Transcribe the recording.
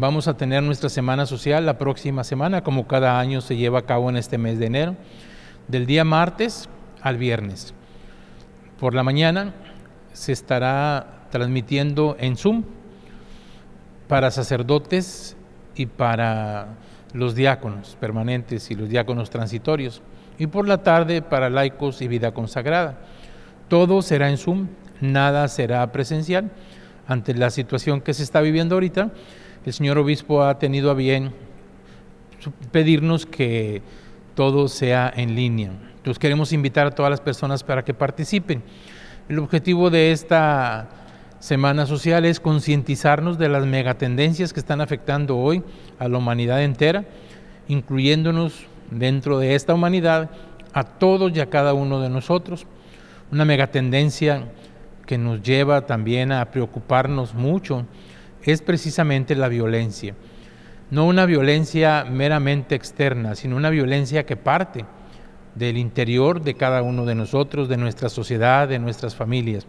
Vamos a tener nuestra semana social la próxima semana, como cada año se lleva a cabo en este mes de enero, del día martes al viernes. Por la mañana se estará transmitiendo en Zoom para sacerdotes y para los diáconos permanentes y los diáconos transitorios, y por la tarde para laicos y vida consagrada. Todo será en Zoom, nada será presencial ante la situación que se está viviendo ahorita el señor obispo ha tenido a bien pedirnos que todo sea en línea. Entonces queremos invitar a todas las personas para que participen. El objetivo de esta Semana Social es concientizarnos de las megatendencias que están afectando hoy a la humanidad entera, incluyéndonos dentro de esta humanidad a todos y a cada uno de nosotros. Una megatendencia que nos lleva también a preocuparnos mucho es precisamente la violencia. No una violencia meramente externa, sino una violencia que parte del interior de cada uno de nosotros, de nuestra sociedad, de nuestras familias.